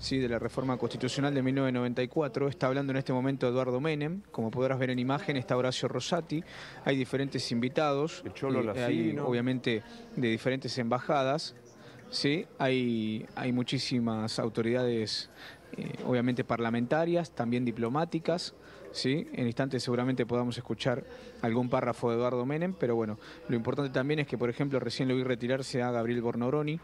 ¿sí? de la reforma constitucional de 1994. Está hablando en este momento Eduardo Menem. Como podrás ver en imagen, está Horacio Rosati. Hay diferentes invitados. Eh, hay, obviamente, de diferentes embajadas. ¿sí? Hay, muchísimas autoridades, eh, obviamente parlamentarias, también diplomáticas. ¿sí? En instantes seguramente podamos escuchar algún párrafo de Eduardo Menem, pero bueno, lo importante también es que, por ejemplo, recién lo vi retirarse a Gabriel Bornoroni,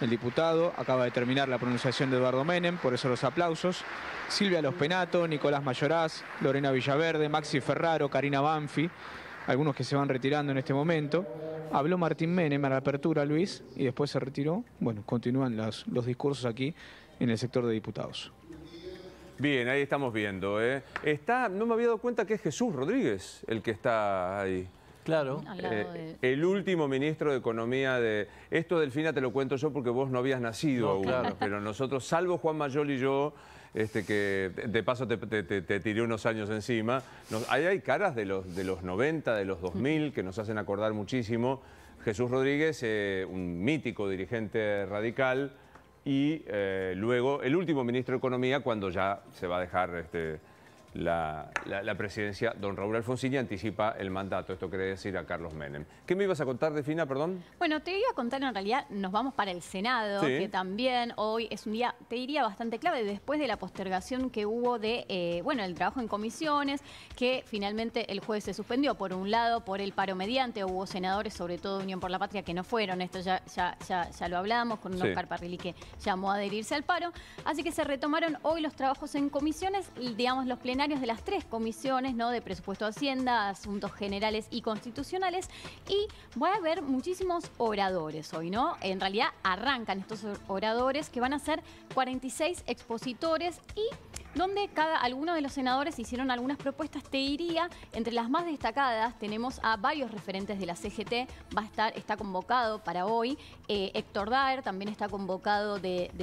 el diputado, acaba de terminar la pronunciación de Eduardo Menem, por eso los aplausos. Silvia Los Penato, Nicolás Mayoraz, Lorena Villaverde, Maxi Ferraro, Karina Banfi, algunos que se van retirando en este momento. Habló Martín Menem a la apertura, Luis, y después se retiró. Bueno, continúan los discursos aquí en el sector de diputados. Bien, ahí estamos viendo. ¿eh? Está, no me había dado cuenta que es Jesús Rodríguez el que está ahí. Claro. Eh, el último ministro de Economía de... Esto, Delfina, te lo cuento yo porque vos no habías nacido aún. Pero nosotros, salvo Juan Mayol y yo, este, que de paso te, te, tiré unos años encima, ahí hay caras de los, de los 90, de los 2000, que nos hacen acordar muchísimo. Jesús Rodríguez, eh, un mítico dirigente radical y eh, luego el último ministro de Economía cuando ya se va a dejar... Este, la, la, presidencia, don Raúl Alfonsín, anticipa el mandato, esto quiere decir a Carlos Menem. ¿Qué me ibas a contar, Defina, perdón? Bueno, te iba a contar, en realidad, nos vamos para el Senado, que también hoy es un día, te diría, bastante clave, después de la postergación que hubo de, eh, bueno, el trabajo en comisiones, que finalmente el juez se suspendió, por un lado, por el paro mediante, hubo senadores, sobre todo Unión por la Patria, que no fueron, esto ya, ya, ya, lo hablábamos con Oscar Parrilli que llamó a adherirse al paro, así que se retomaron hoy los trabajos en comisiones, digamos, los plenos de las tres comisiones, ¿no? De presupuesto Hacienda, Asuntos Generales y Constitucionales. Y va a haber muchísimos oradores hoy, ¿no? En realidad arrancan estos oradores que van a ser 46 expositores y donde cada alguno de los senadores hicieron algunas propuestas. Te diría, entre las más destacadas tenemos a varios referentes de la CGT, va a estar, está convocado para hoy. Eh, Héctor Daer también está convocado de,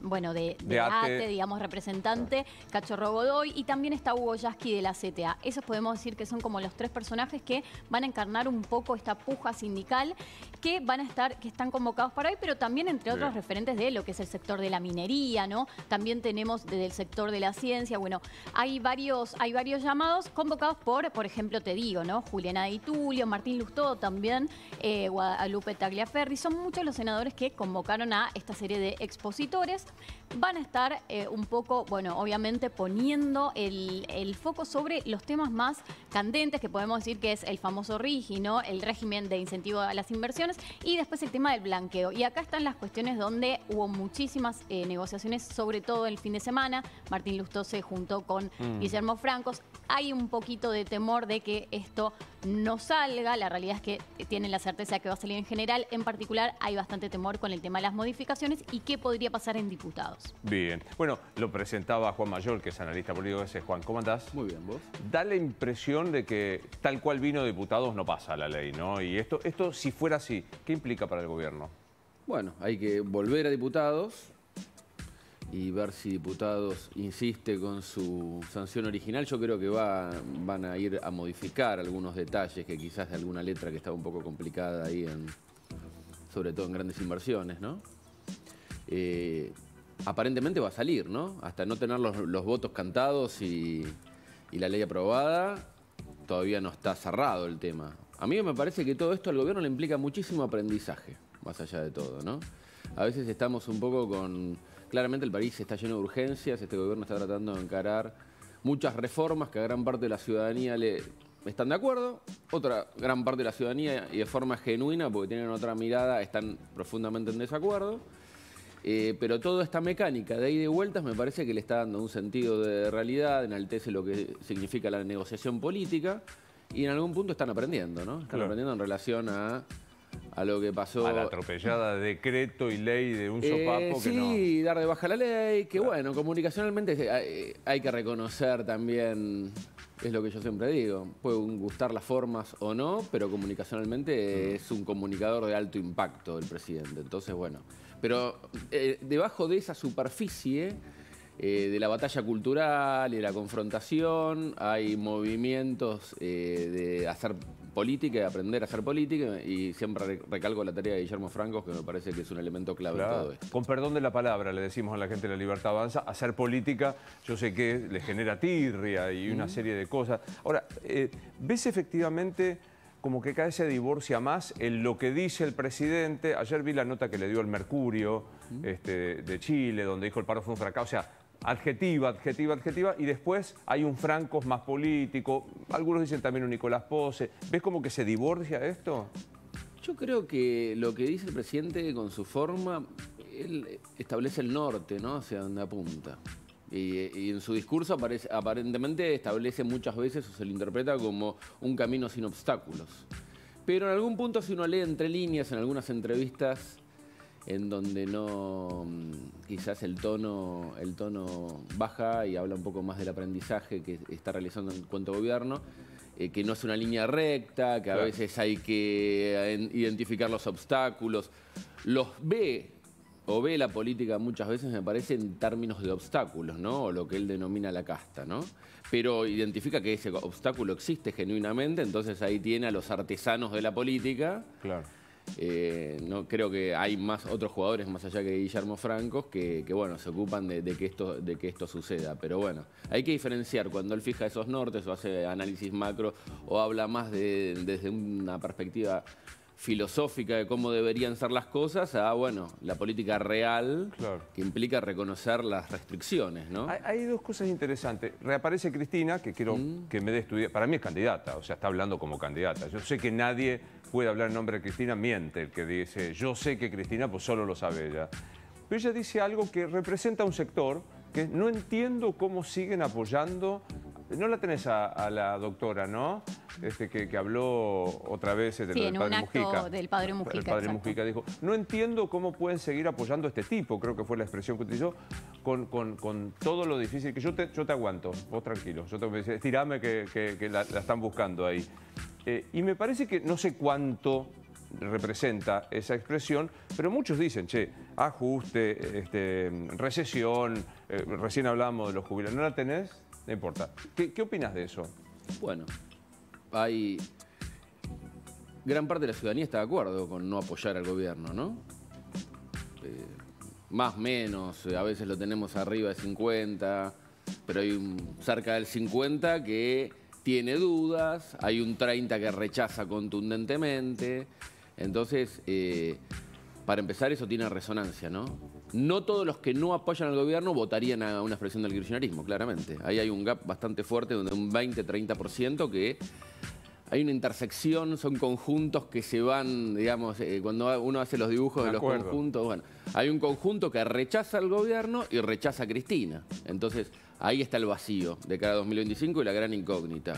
bueno, de, ATE. digamos, representante, Cachorro Godoy, y también está Hugo Yasky de la CTA. Esos podemos decir que son como los tres personajes que van a encarnar un poco esta puja sindical que van a estar, que están convocados para hoy, pero también entre otros referentes de lo que es el sector de la minería, ¿no? También tenemos de del sector de la ciencia. Bueno, hay varios, hay varios llamados convocados por, por ejemplo, te digo, ¿no? Juliana Di Martín Lustó también, eh, Guadalupe Tagliaferri. Son muchos los senadores que convocaron a esta serie de expositores. Van a estar eh, un poco, bueno, obviamente poniendo el, foco sobre los temas más candentes que podemos decir que es el famoso RIGI, ¿no? El régimen de incentivo a las inversiones y después el tema del blanqueo. Y acá están las cuestiones donde hubo muchísimas eh, negociaciones, sobre todo el fin de semana. Martín Lustó se juntó con mm. Guillermo Francos. Hay un poquito de temor de que esto no salga. La realidad es que tienen la certeza que va a salir en general. En particular, hay bastante temor con el tema de las modificaciones y qué podría pasar en diputados. Bien. Bueno, lo presentaba Juan Mayor, que es analista político. Ese Juan, ¿cómo andás? Muy bien, ¿vos? Da la impresión de que tal cual vino diputados no pasa la ley, ¿no? Y esto, esto si fuera así, ¿qué implica para el gobierno? Bueno, hay que volver a diputados, y ver si Diputados insiste con su sanción original. Yo creo que va, van a ir a modificar algunos detalles que quizás de alguna letra que estaba un poco complicada ahí, en, sobre todo en grandes inversiones, ¿no? Eh, aparentemente va a salir, ¿no? Hasta no tener los, votos cantados y, y la ley aprobada, todavía no está cerrado el tema. A mí me parece que todo esto al gobierno le implica muchísimo aprendizaje, más allá de todo, ¿no? A veces estamos un poco con Claramente el país está lleno de urgencias, este gobierno está tratando de encarar muchas reformas que a gran parte de la ciudadanía le están de acuerdo, otra gran parte de la ciudadanía y de forma genuina, porque tienen otra mirada, están profundamente en desacuerdo. Eh, pero toda esta mecánica de ahí de vueltas me parece que le está dando un sentido de realidad, enaltece lo que significa la negociación política y en algún punto están aprendiendo, ¿no? Están aprendiendo en relación a a lo que pasó. A la atropellada decreto y ley de un eh, sopapo eh, sí, dar de baja la ley, que ah. bueno, comunicacionalmente eh, eh, hay, que reconocer también, es lo que yo siempre digo, pueden gustar las formas o no, pero comunicacionalmente mm. es un comunicador de alto impacto el presidente, entonces bueno. Pero debajo de esa superficie... de la batalla cultural y de la confrontación, hay movimientos de hacer política y aprender a hacer política y siempre recalco la tarea de Guillermo Francos que me parece que es un elemento clave todo esto. Con perdón de la palabra, le decimos a la gente de La Libertad Avanza, hacer política yo sé que le genera tirria y una serie de cosas. Ahora, eh, ¿ves efectivamente como que cada vez se divorcia más en lo que dice el presidente? Ayer vi la nota que le dio el Mercurio este, de Chile, donde dijo el paro fue un fracaso. O adjetiva, adjetiva, adjetiva, y después hay un Francos más político, algunos dicen también un Nicolás Pose. ¿Ves como que se divorcia esto? Yo creo que lo que dice el presidente con su forma, él establece el norte, ¿no? Hacia donde apunta. Y, en su discurso aparece, aparentemente establece muchas veces o se lo interpreta como un camino sin obstáculos. Pero en algún punto si uno lee entre líneas en algunas entrevistas en donde no quizás el tono, el tono baja y habla un poco más del aprendizaje que está realizando en cuanto a gobierno, eh, que no es una línea recta, que a veces hay que identificar los obstáculos. Los ve o ve la política muchas veces, me parece, en términos de obstáculos, ¿no? O lo que él denomina la casta, ¿no? Pero identifica que ese obstáculo existe genuinamente, entonces ahí tiene a los artesanos de la política. Claro eh, no creo que hay más otros jugadores más allá que Guillermo Franco que, bueno, se ocupan de, que esto, de que esto suceda. Pero bueno, hay que diferenciar cuando él fija esos nortes o hace análisis macro o habla más desde una perspectiva filosófica de cómo deberían ser las cosas a, bueno, la política real que implica reconocer las restricciones, ¿no? Hay, dos cosas interesantes. Reaparece Cristina, que quiero mm. que me dé estudiar. Para mí es candidata, o sea, está hablando como candidata. Yo sé que nadie puede hablar en nombre de Cristina, miente el que dice, yo sé que Cristina, pues solo lo sabe ella. Pero ella dice algo que representa un sector que no entiendo cómo siguen apoyando. No la tenés a, la doctora, ¿no? Este, que, habló otra vez del, padre Mujica. del padre Mujica. El padre Mujica dijo, no entiendo cómo pueden seguir apoyando a este tipo, creo que fue la expresión que utilizó, con, con, con todo lo difícil que yo te, yo te aguanto, vos tranquilo, yo te, estirame que, que, que la, la están buscando ahí. Eh, y me parece que no sé cuánto representa esa expresión, pero muchos dicen, che, ajuste, este, recesión, eh, recién hablamos de los jubilados, ¿no la tenés? No importa. ¿Qué, qué opinas de eso? Bueno, hay... Gran parte de la ciudadanía está de acuerdo con no apoyar al gobierno, ¿no? Eh, más, menos, eh, a veces lo tenemos arriba de 50, pero hay cerca del 50 que tiene dudas, hay un 30 que rechaza contundentemente. Entonces, eh, para empezar, eso tiene resonancia, ¿no? No todos los que no apoyan al gobierno votarían a una expresión del kirchnerismo, claramente. Ahí hay un gap bastante fuerte, donde un 20-30% que hay una intersección, son conjuntos que se van, digamos, eh, cuando uno hace los dibujos de, los conjuntos, bueno, hay un conjunto que rechaza al gobierno y rechaza a Cristina. Entonces, ahí está el vacío de cara a 2025 y la gran incógnita.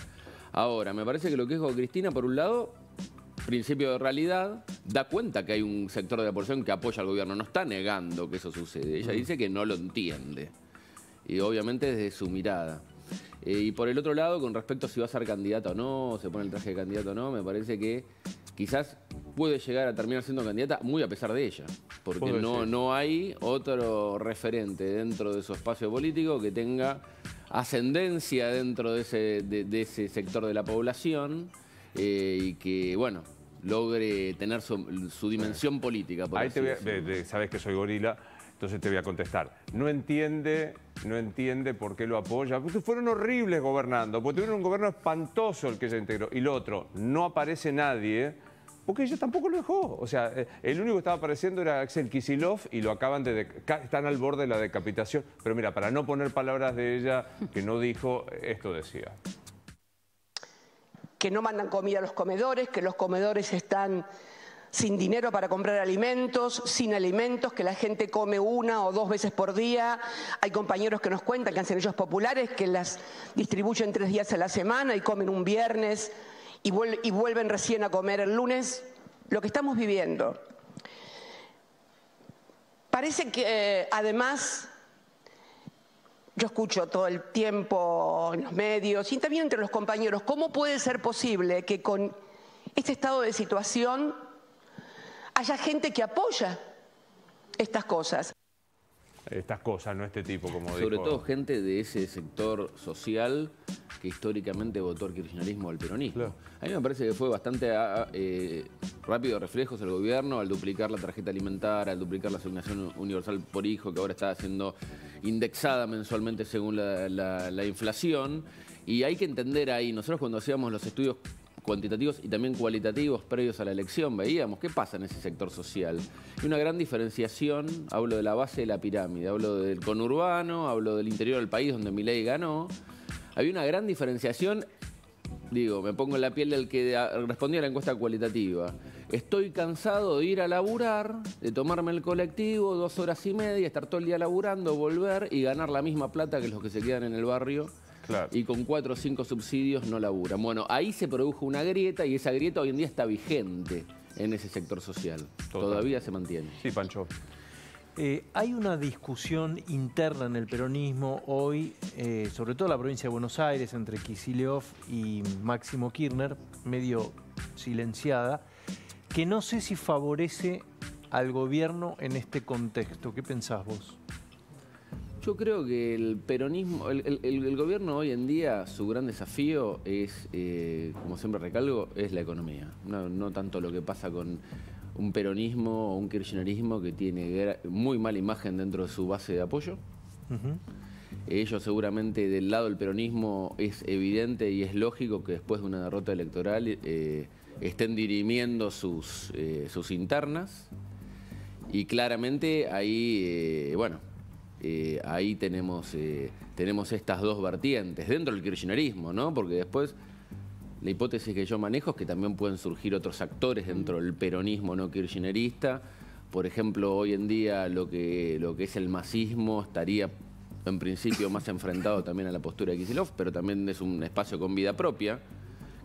Ahora, me parece que lo que dijo Cristina, por un lado, principio de realidad, da cuenta que hay un sector de la población que apoya al gobierno, no está negando que eso sucede, ella dice que no lo entiende, y obviamente desde su mirada. Eh, y por el otro lado, con respecto a si va a ser candidata o no, se pone el traje de candidato o no, me parece que quizás puede llegar a terminar siendo candidata muy a pesar de ella, porque no, no hay otro referente dentro de su espacio político que tenga ascendencia dentro de ese, de, ese sector de la población eh, y que, bueno, logre tener su, dimensión política. Ahí te voy sabes que soy gorila. Entonces te voy a contestar. No entiende, no entiende por qué lo apoya. Porque fueron horribles gobernando, porque tuvieron un gobierno espantoso el que se integró. Y lo otro, no aparece nadie, porque ella tampoco lo dejó. O sea, eh, el único que estaba apareciendo era Axel Kisilov y lo acaban de... Están al borde de la decapitación. Pero mira, para no poner palabras de ella que no dijo, esto decía que no mandan comida a los comedores, que los comedores están sin dinero para comprar alimentos, sin alimentos, que la gente come una o dos veces por día. Hay compañeros que nos cuentan que hacen ellos populares, que las distribuyen tres días a la semana y comen un viernes y, vuelven recién a comer el lunes. Lo que estamos viviendo. Parece que eh, además yo escucho todo el tiempo en los medios y también entre los compañeros, ¿cómo puede ser posible que con este estado de situación haya gente que apoya estas cosas. Estas cosas, no este tipo, como Sobre todo gente de ese sector social que históricamente votó al kirchnerismo o al peronismo. A mí me parece que fue bastante ah, ah, eh, rápido reflejos el gobierno al duplicar la tarjeta alimentaria, al duplicar la asignación universal por hijo, que ahora está siendo indexada mensualmente según la inflación. Y hay que entender ahí, nosotros cuando hacíamos los estudios cuantitativos y también cualitativos previos a la elección, veíamos qué pasa en ese sector social. Y una gran diferenciación, hablo de la base de la pirámide, hablo del conurbano, hablo del interior del país donde Milei ganó. Había una gran diferenciación, digo, me pongo en la piel del que respondía a la encuesta cualitativa. Estoy cansado de ir a laburar, de tomarme el colectivo dos horas y media, estar todo el día laburando, volver y ganar la misma plata que los que se quedan en el barrio y con cuatro o cinco subsidios no laburan. Bueno, ahí se produjo una grieta y esa grieta hoy en día está vigente en ese sector social. Todavía se mantiene. Sí, Pancho. Eh, hay una discusión interna en el peronismo hoy, eh, sobre todo en la provincia de Buenos Aires, entre Kisileov y Máximo Kirchner, medio silenciada, que no sé si favorece al gobierno en este contexto. ¿Qué pensás vos? Yo creo que el peronismo, el, gobierno hoy en día, su gran desafío es, eh, como siempre recalgo, es la economía. No, tanto lo que pasa con un peronismo o un kirchnerismo que tiene muy mala imagen dentro de su base de apoyo. Ellos seguramente del lado del peronismo es evidente y es lógico que después de una derrota electoral eh, estén dirimiendo sus, eh, sus internas. Y claramente ahí, bueno, eh, ahí tenemos, eh, tenemos estas dos vertientes, dentro del kirchnerismo, ¿no? Porque después la hipótesis que yo manejo es que también pueden surgir otros actores dentro del peronismo no kirchnerista. Por ejemplo, hoy en día lo que, lo que es el masismo estaría en principio más enfrentado también a la postura de Kisilov, pero también es un espacio con vida propia,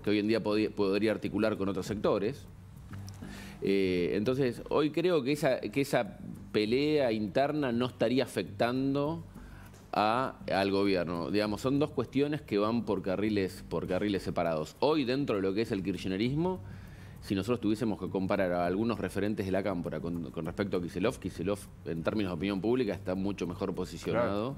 que hoy en día podría articular con otros sectores. Eh, entonces, hoy creo que esa pelea interna no estaría afectando a, al gobierno. Digamos, son dos cuestiones que van por carriles, por carriles separados. Hoy, dentro de lo que es el kirchnerismo, si nosotros tuviésemos que comparar a algunos referentes de la cámpora con, respecto a Kiselov, Kiselov en términos de opinión pública está mucho mejor posicionado,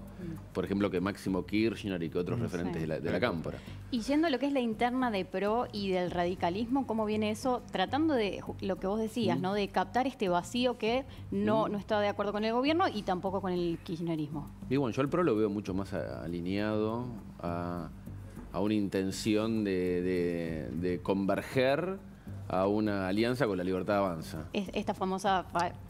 por ejemplo, que Máximo Kirchner y que otros referentes de, la, cámpora. Y yendo a lo que es la interna de PRO y del radicalismo, ¿cómo viene eso? Tratando de lo que vos decías, mm. ¿no? De captar este vacío que no, mm. no está de acuerdo con el gobierno y tampoco con el kirchnerismo. yo el PRO lo veo mucho más alineado a, a una intención de converger a una alianza con la libertad avanza. esta famosa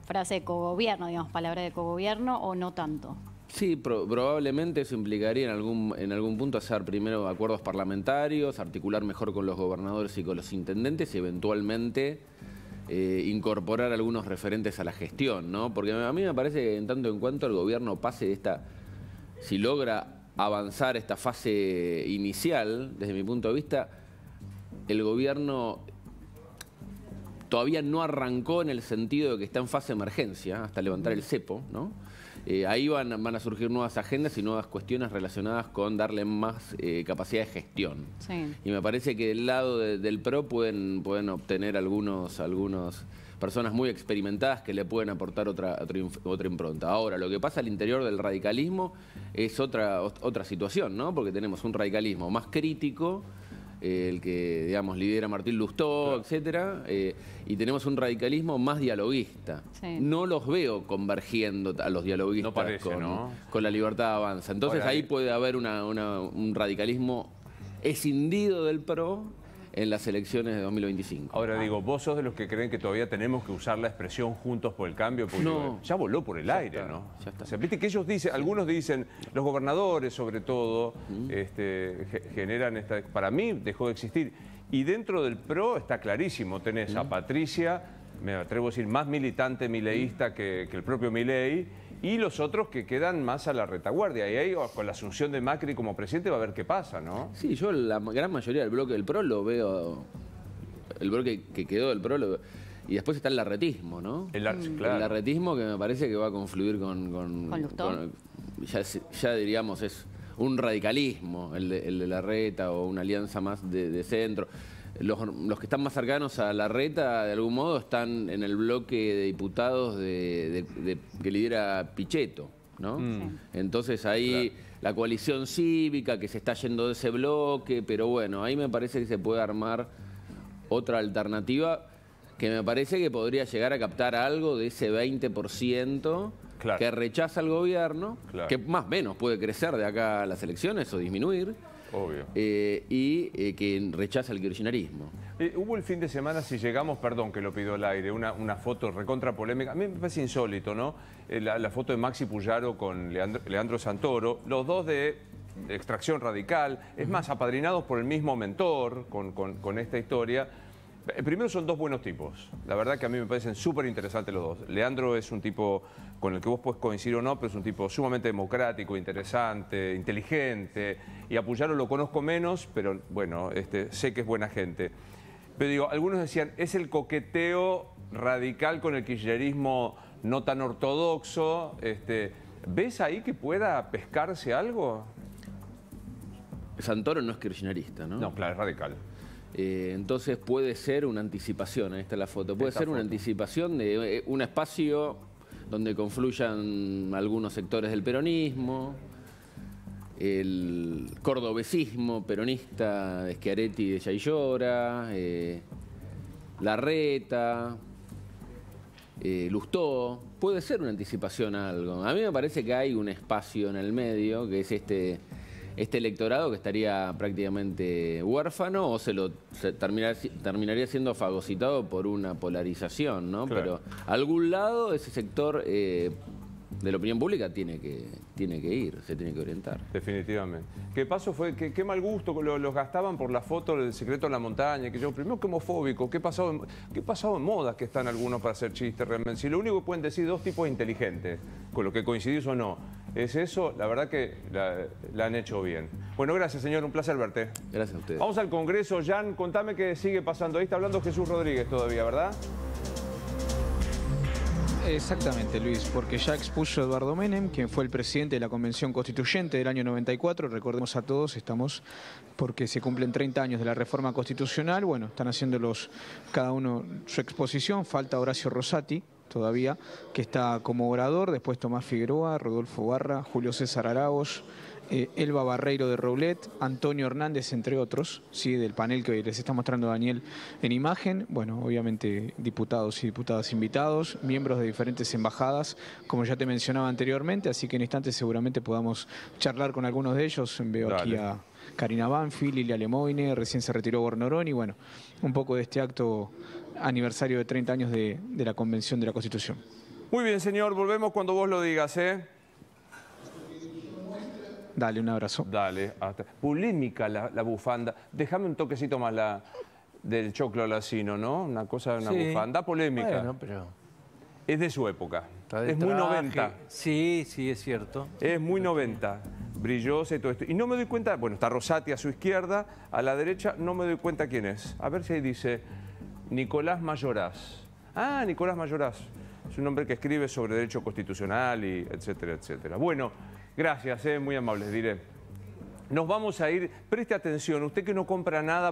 frase de cogobierno, digamos, palabra de cogobierno o no tanto. Sí, probablemente eso implicaría en algún, en algún punto hacer primero acuerdos parlamentarios, articular mejor con los gobernadores y con los intendentes y eventualmente eh, incorporar algunos referentes a la gestión, ¿no? Porque a mí me parece que en tanto en cuanto el gobierno pase esta, si logra avanzar esta fase inicial, desde mi punto de vista, el gobierno todavía no arrancó en el sentido de que está en fase de emergencia, hasta levantar el cepo, ¿no? Eh, ahí van, a surgir nuevas agendas y nuevas cuestiones relacionadas con darle más eh, capacidad de gestión. Y me parece que del lado del PRO pueden, pueden obtener algunos, algunos personas muy experimentadas que le pueden aportar otra, otra, impronta. Ahora, lo que pasa al interior del radicalismo es otra, otra situación, ¿no? Porque tenemos un radicalismo más crítico eh, el que, digamos, lidera Martín Lustó, etcétera, eh, y tenemos un radicalismo más dialoguista. No los veo convergiendo a los dialoguistas con, la libertad de avanza. Entonces ahí. puede haber un radicalismo escindido del PRO en las elecciones de 2025. Ahora digo, vos sos de los que creen que todavía tenemos que usar la expresión juntos por el cambio, porque ya voló por el aire, ¿no? Ya está. que ellos dicen, algunos dicen, los gobernadores sobre todo, este, generan esta... Para mí dejó de existir. Y dentro del PRO está clarísimo, tenés a Patricia, me atrevo a decir, más militante mileísta que, que el propio Milei, y los otros que quedan más a la retaguardia. Y ahí con la asunción de Macri como presidente va a ver qué pasa, ¿no? Sí, yo la gran mayoría del bloque del PRO lo veo, el bloque que quedó del PRO lo veo. Y después está el larretismo, ¿no? El, mm. claro. larretismo que me parece que va a confluir con... Con, los ya, diríamos es un radicalismo, el de, la reta o una alianza más de centro. Los, que están más cercanos a la reta, de algún modo, están en el bloque de diputados de, que lidera Pichetto. ¿no? Mm. Entonces ahí la coalición cívica que se está yendo de ese bloque, pero bueno, ahí me parece que se puede armar otra alternativa que me parece que podría llegar a captar algo de ese 20% que rechaza el gobierno, que más o menos puede crecer de acá a las elecciones o disminuir. Obvio. Eh, y eh, que rechaza el kirchnerismo. Eh, hubo el fin de semana, si llegamos, perdón que lo pido al aire, una, foto recontra polémica. A mí me parece insólito, ¿no? La, foto de Maxi Puyaro con Leandro, Santoro, los dos de extracción radical, es más, apadrinados por el mismo mentor con esta historia eh, primero son dos buenos tipos. La verdad que a mí me parecen súper interesantes los dos. Leandro es un tipo con el que vos puedes coincidir o no, pero es un tipo sumamente democrático, interesante, inteligente. Y a lo conozco menos, pero bueno, este, sé que es buena gente. Pero digo, algunos decían, es el coqueteo radical con el kirchnerismo no tan ortodoxo. Este, ¿Ves ahí que pueda pescarse algo? Santoro no es kirchnerista, ¿no? No, claro, es radical. Eh, entonces puede ser una anticipación, ahí está la foto, puede ser una anticipación de eh, un espacio donde confluyan algunos sectores del peronismo, el cordobesismo peronista de Schiaretti de Yayora, eh, Larreta, eh, Lustó, puede ser una anticipación a algo. A mí me parece que hay un espacio en el medio que es este este electorado que estaría prácticamente huérfano o se lo terminaría siendo fagocitado por una polarización, ¿no? Pero algún lado ese sector eh, de la opinión pública tiene que, tiene que ir, se tiene que orientar. Definitivamente. ¿Qué pasó fue? ¿Qué, mal gusto? Los, gastaban por la foto del secreto en la montaña, que yo, primero que homofóbico, ¿qué pasado, en, qué pasado en modas que están algunos para hacer chistes realmente? Si lo único que pueden decir dos tipos inteligentes, con lo que coincidís o no, es eso, la verdad que la, han hecho bien. Bueno, gracias señor, un placer verte. Gracias a ustedes. Vamos al Congreso, Jan, contame qué sigue pasando. Ahí está hablando Jesús Rodríguez todavía, ¿verdad? Exactamente, Luis, porque ya expuso Eduardo Menem, quien fue el presidente de la Convención Constituyente del año 94. Recordemos a todos, estamos porque se cumplen 30 años de la reforma constitucional. Bueno, están haciendo los, cada uno su exposición. Falta Horacio Rosati, todavía, que está como orador, después Tomás Figueroa, Rodolfo Barra, Julio César Araos, eh, Elba Barreiro de Roulette, Antonio Hernández, entre otros, ¿sí? del panel que hoy les está mostrando Daniel en imagen. Bueno, obviamente diputados y diputadas invitados, miembros de diferentes embajadas, como ya te mencionaba anteriormente, así que en instantes seguramente podamos charlar con algunos de ellos. Veo aquí a Karina Banfi, Lilia Lemoine, recién se retiró Bornorón y bueno, un poco de este acto aniversario de 30 años de, la Convención de la Constitución. Muy bien, señor, volvemos cuando vos lo digas, ¿eh? Dale, un abrazo. Dale. Hasta... Polémica la, bufanda. Déjame un toquecito más la del choclo lacino, ¿no? Una cosa de una bufanda polémica. Es de su época. es muy 90. Sí, sí, es cierto. Es muy 90. Brillosa y todo esto. Y no me doy cuenta... Bueno, está Rosati a su izquierda, a la derecha no me doy cuenta quién es. A ver si ahí dice... Nicolás Mayoraz. Ah, Nicolás Mayoraz. Es un hombre que escribe sobre derecho constitucional y etcétera, etcétera. Bueno, gracias, eh, muy amables, diré. Nos vamos a ir, preste atención, usted que no compra nada...